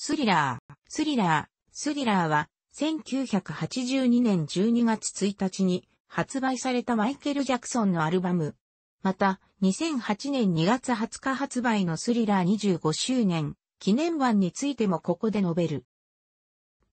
スリラー、スリラー、スリラーは、1982年12月1日に発売されたマイケル・ジャクソンのアルバム。また、2008年2月20日発売のスリラー25周年記念版についてもここで述べる。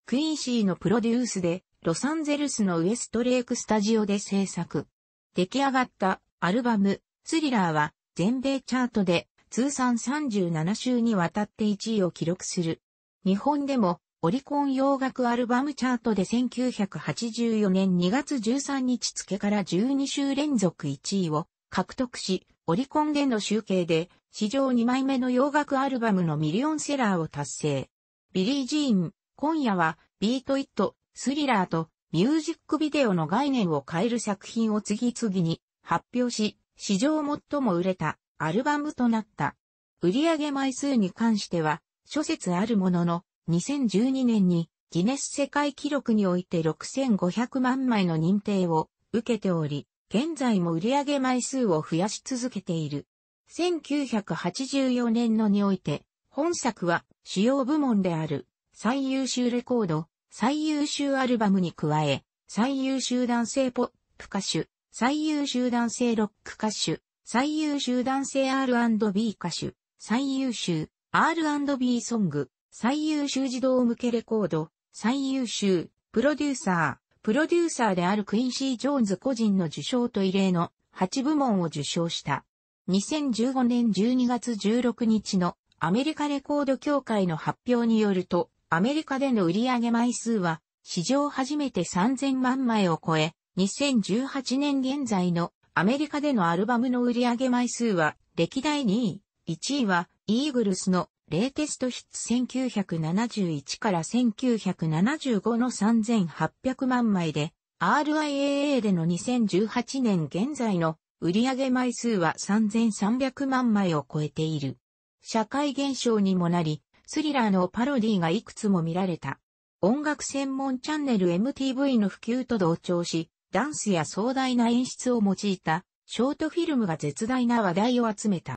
クインシーのプロデュースで、ロサンゼルスのウエストレイクスタジオで制作。出来上がったアルバム、スリラーは全米チャートで通算37週にわたって1位を記録する。日本でもオリコン洋楽アルバムチャートで1984年2月13日付から12週連続1位を獲得し、オリコンでの集計で史上2枚目の洋楽アルバムのミリオンセラーを達成。ビリー・ジーン、今夜はビート・イット、スリラーとミュージックビデオの概念を変える作品を次々に発表し、史上最も売れたアルバムとなった。売上枚数に関しては、諸説あるものの、2012年にギネス世界記録において6500万枚の認定を受けており、現在も売上枚数を増やし続けている。1984年のにおいて、本作は主要部門である最優秀レコード、最優秀アルバムに加え、最優秀男性ポップ歌手、最優秀男性ロック歌手、最優秀男性 R&B 歌手、最優秀 R&B ソング、最優秀児童向けレコード、最優秀、プロデューサー、プロデューサーであるクインシー・ジョーンズ個人の受賞と異例の8部門を受賞した。2015年12月16日のアメリカレコード協会の発表によると、アメリカでの売上枚数は史上初めて3000万枚を超え、2018年現在のアメリカでのアルバムの売上枚数は歴代2位、1位はイーグルスのレーテストヒッツ1971から1975の3800万枚で、RIAA での2018年現在の売上枚数は3300万枚を超えている。社会現象にもなり、スリラーのパロディがいくつも見られた。音楽専門チャンネル MTV の普及と同調し、ダンスや壮大な演出を用いたショートフィルムが絶大な話題を集めた。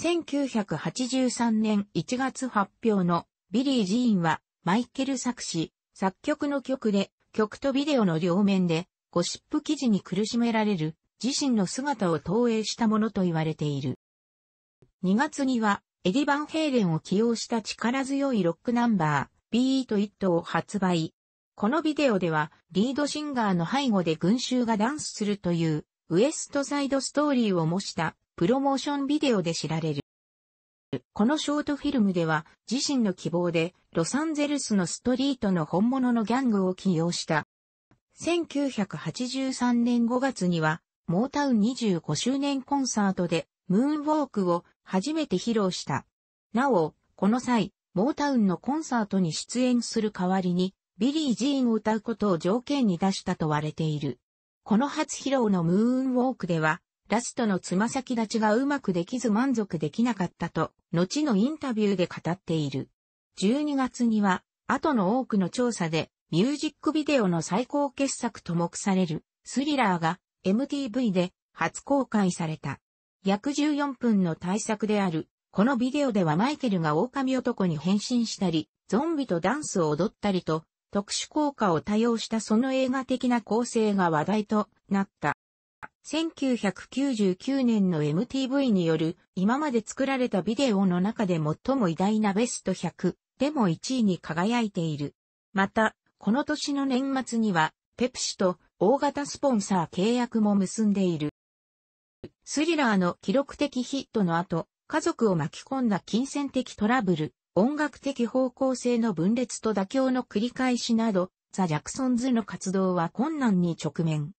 1983年1月発表のビリー・ジーンはマイケル作詞、作曲の曲で曲とビデオの両面でゴシップ記事に苦しめられる自身の姿を投影したものと言われている。2月にはエディ・バンヘイレンを起用した力強いロックナンバー b e ト・イ It を発売。このビデオではリードシンガーの背後で群衆がダンスするというウエストサイドストーリーを模したプロモーションビデオで知られる。このショートフィルムでは自身の希望でロサンゼルスのストリートの本物のギャングを起用した。1983年5月にはモータウン25周年コンサートでムーンウォークを初めて披露した。なお、この際、モータウンのコンサートに出演する代わりにビリー・ジーンを歌うことを条件に出したと割れている。この初披露のムーンウォークではラストのつま先立ちがうまくできず満足できなかったと、後のインタビューで語っている。12月には、後の多くの調査で、ミュージックビデオの最高傑作と目される、スリラーが、MTV で初公開された。約14分の大作である、このビデオではマイケルが狼男に変身したり、ゾンビとダンスを踊ったりと、特殊効果を多用したその映画的な構成が話題となった。1999年の MTV による今まで作られたビデオの中で最も偉大なベスト100でも1位に輝いている。また、この年の年末にはペプシと大型スポンサー契約も結んでいる。スリラーの記録的ヒットの後、家族を巻き込んだ金銭的トラブル、音楽的方向性の分裂と妥協の繰り返しなど、ザ・ジャクソンズの活動は困難に直面。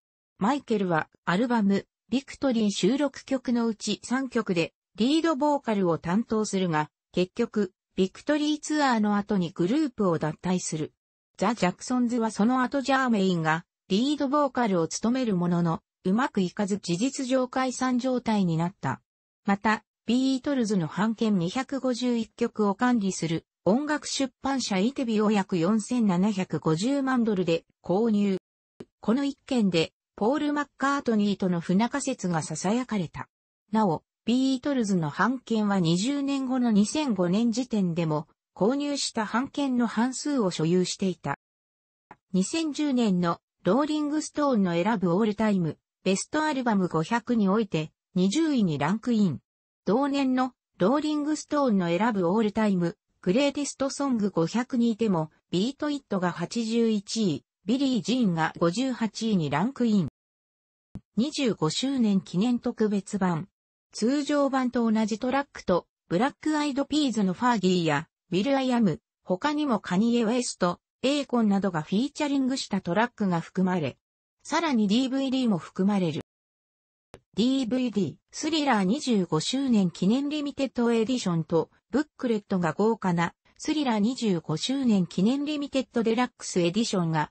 マイケルはアルバム、ビクトリー収録曲のうち3曲でリードボーカルを担当するが、結局、ビクトリーツアーの後にグループを脱退する。ザ・ジャクソンズはその後ジャーメインがリードボーカルを務めるものの、うまくいかず事実上解散状態になった。また、ビートルズの版権251曲を管理する音楽出版社イテビを約4750万ドルで購入。この一件でポール・マッカートニーとの不仲説が囁かれた。なお、ビートルズの版権は20年後の2005年時点でも、購入した版権の半数を所有していた。2010年のローリングストーンの選ぶオールタイム、ベストアルバム500において20位にランクイン。同年のローリングストーンの選ぶオールタイム、グレーテストソング500にいても、ビートイットが81位、ビリー・ジーンが58位にランクイン。25周年記念特別版。通常版と同じトラックと、ブラックアイドピーズのファーギーや、ウィル・アイアム、他にもカニエ・ウェスト、エーコンなどがフィーチャリングしたトラックが含まれ、さらに DVD も含まれる。DVD、スリラー25周年記念リミテッドエディションと、ブックレットが豪華な、スリラー25周年記念リミテッドデラックスエディションが